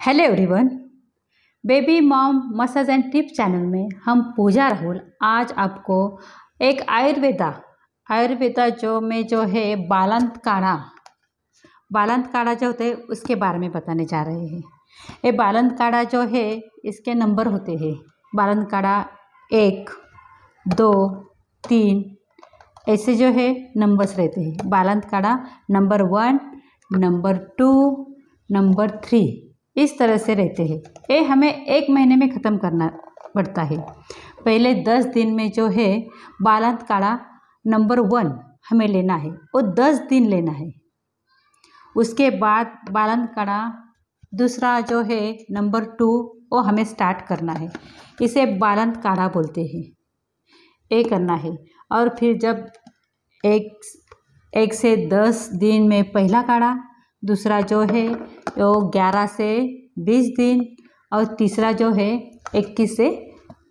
hello everyone baby mom massage and tip channel में हम पूजा राहुल आज आपको एक आयुर्वेदा आयुर्वेदा जो में जो है बालंत काढ़ा बालंत काढ़ा जो होते हैं उसके बारे में बताने जा रहे हैं ये बालंत काढ़ा जो है इसके नंबर होते हैं बालंत काढ़ा एक दो तीन ऐसे जो है नंबर्स रहते हैं बालंत काढ़ा number one number two number three इस तरह से रहते हैं ये हमें एक महीने में ख़त्म करना पड़ता है पहले दस दिन में जो है बालांत काढ़ा नंबर वन हमें लेना है वो दस दिन लेना है उसके बाद बालांत काढ़ा दूसरा जो है नंबर टू वो हमें स्टार्ट करना है इसे बालांत काढ़ा बोलते हैं ये करना है और फिर जब एक एक से दस दिन में पहला काढ़ा दूसरा जो है वो ग्यारह से बीस दिन और तीसरा जो है इक्कीस से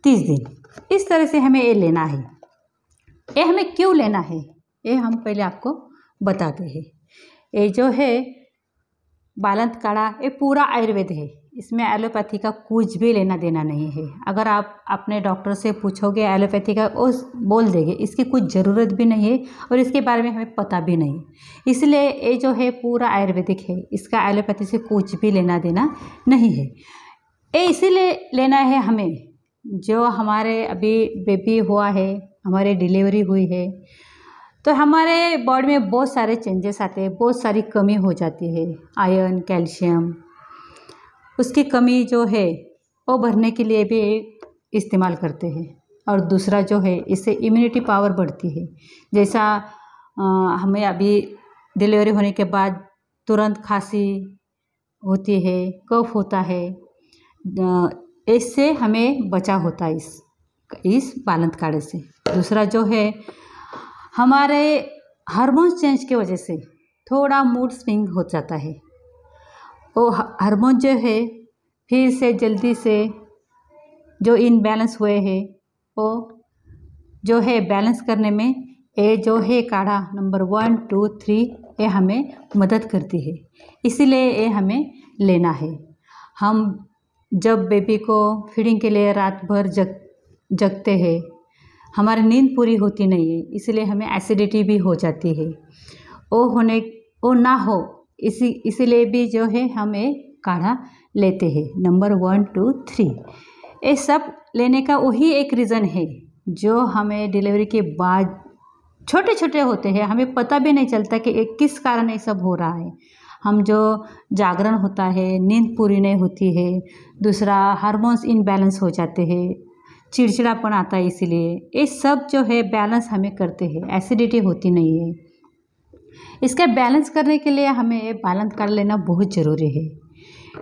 तीस दिन इस तरह से हमें ये लेना है ये हमें क्यों लेना है ये हम पहले आपको बताते हैं ये जो है बालंत काढ़ा ये पूरा आयुर्वेद है इसमें एलोपैथी का कुछ भी लेना देना नहीं है अगर आप अपने डॉक्टर से पूछोगे एलोपैथी का वो बोल देंगे इसकी कुछ ज़रूरत भी नहीं है और इसके बारे में हमें पता भी नहीं इसलिए ये जो है पूरा आयुर्वेदिक है इसका एलोपैथी से कुछ भी लेना देना नहीं है ये इसीलिए लेना है हमें जो हमारे अभी बेबी हुआ है हमारे डिलीवरी हुई है तो हमारे बॉडी में बहुत सारे चेंजेस आते हैं बहुत सारी कमी हो जाती है आयरन कैल्शियम उसकी कमी जो है वो भरने के लिए भी इस्तेमाल करते हैं और दूसरा जो है इससे इम्यूनिटी पावर बढ़ती है जैसा आ, हमें अभी डिलीवरी होने के बाद तुरंत खांसी होती है कफ होता है इससे हमें बचा होता है इस इस बालंत काड़े से दूसरा जो है हमारे हार्मोन्स चेंज के वजह से थोड़ा मूड स्विंग हो जाता है वो हार्मोन जो है फिर से जल्दी से जो इनबैलेंस हुए हैं वो जो है बैलेंस करने में ये जो है काढ़ा नंबर वन टू थ्री ये हमें मदद करती है इसीलिए ये हमें लेना है हम जब बेबी को फीडिंग के लिए रात भर जग जगते हैं हमारी नींद पूरी होती नहीं है इसलिए हमें एसिडिटी भी हो जाती है वो होने वो ना हो इसी इसीलिए भी जो है हमें काढ़ा लेते हैं नंबर वन टू थ्री ये सब लेने का वही एक रीज़न है जो हमें डिलीवरी के बाद छोटे छोटे होते हैं हमें पता भी नहीं चलता कि एक किस कारण ये सब हो रहा है हम जो जागरण होता है नींद पूरी नहीं होती है दूसरा हार्मोन्स इनबैलेंस हो जाते हैं चिड़चिड़ापन आता है इसीलिए ये सब जो है बैलेंस हमें करते हैं एसिडिटी होती नहीं है इसका बैलेंस करने के लिए हमें ये बैलेंस कर लेना बहुत ज़रूरी है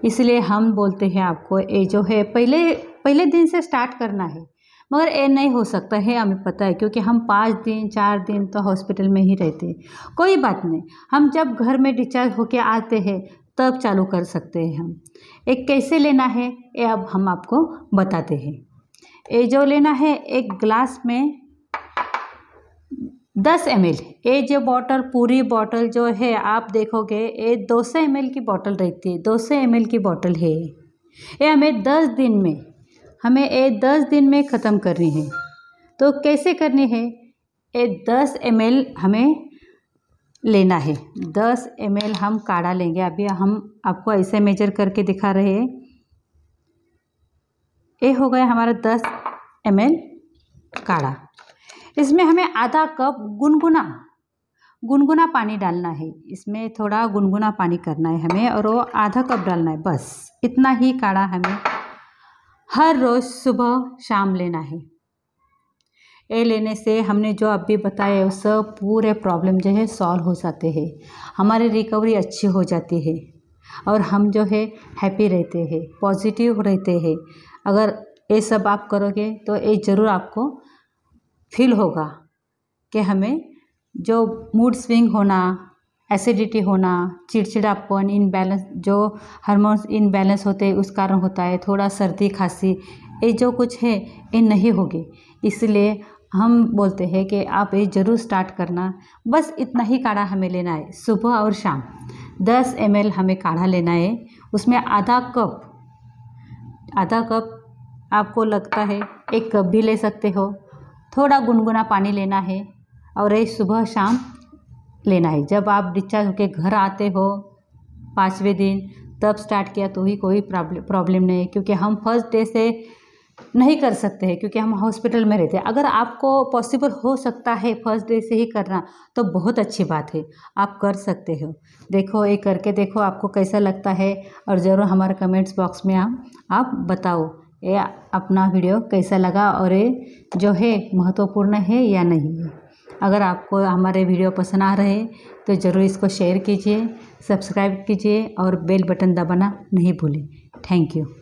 इसलिए हम बोलते हैं आपको ये जो है पहले पहले दिन से स्टार्ट करना है मगर ये नहीं हो सकता है हमें पता है क्योंकि हम पाँच दिन चार दिन तो हॉस्पिटल में ही रहते हैं कोई बात नहीं हम जब घर में डिस्चार्ज होकर आते हैं तब चालू कर सकते हैं हम एक कैसे लेना है ये अब हम आपको बताते हैं ये जो लेना है एक ग्लास में दस एम ये जो बॉटल पूरी बॉटल जो है आप देखोगे ये दो सौ एम की बॉटल रहती है दो सौ एम की बॉटल है ये हमें दस दिन में हमें ये दस दिन में ख़त्म करनी है तो कैसे करनी है ये दस एम हमें लेना है दस एम हम काढ़ा लेंगे अभी हम आपको ऐसे मेजर करके दिखा रहे हैं ये हो गया हमारा दस एम काढ़ा इसमें हमें आधा कप गुनगुना गुनगुना पानी डालना है इसमें थोड़ा गुनगुना पानी करना है हमें और वो आधा कप डालना है बस इतना ही काढ़ा हमें हर रोज़ सुबह शाम लेना है ये लेने से हमने जो अभी बताया वो सब पूरे प्रॉब्लम जो है सॉल्व हो जाते हैं हमारी रिकवरी अच्छी हो जाती है और हम जो है हैप्पी रहते हैं पॉजिटिव रहते हैं अगर ये सब आप करोगे तो ये ज़रूर आपको फील होगा कि हमें जो मूड स्विंग होना एसिडिटी होना चिड़चिड़ापन इनबैलेंस जो हार्मोन्स इनबैलेंस होते हैं उस कारण होता है थोड़ा सर्दी खांसी ये जो कुछ है ये नहीं होगी इसलिए हम बोलते हैं कि आप ये ज़रूर स्टार्ट करना बस इतना ही काढ़ा हमें लेना है सुबह और शाम 10 एम हमें काढ़ा लेना है उसमें आधा कप आधा कप आपको लगता है एक कप भी ले सकते हो थोड़ा गुनगुना पानी लेना है और ये सुबह शाम लेना है जब आप डिस्चार्ज होकर घर आते हो पाँचवें दिन तब स्टार्ट किया तो ही कोई प्रॉब्लम प्रॉब्लम नहीं है क्योंकि हम फर्स्ट डे से नहीं कर सकते हैं क्योंकि हम हॉस्पिटल में रहते हैं अगर आपको पॉसिबल हो सकता है फर्स्ट डे से ही करना तो बहुत अच्छी बात है आप कर सकते हो देखो ये करके देखो आपको कैसा लगता है और ज़रूर हमारे कमेंट्स बॉक्स में आप आप बताओ ये अपना वीडियो कैसा लगा और ये जो है महत्वपूर्ण है या नहीं है अगर आपको हमारे वीडियो पसंद आ रहे तो ज़रूर इसको शेयर कीजिए सब्सक्राइब कीजिए और बेल बटन दबाना नहीं भूलें थैंक यू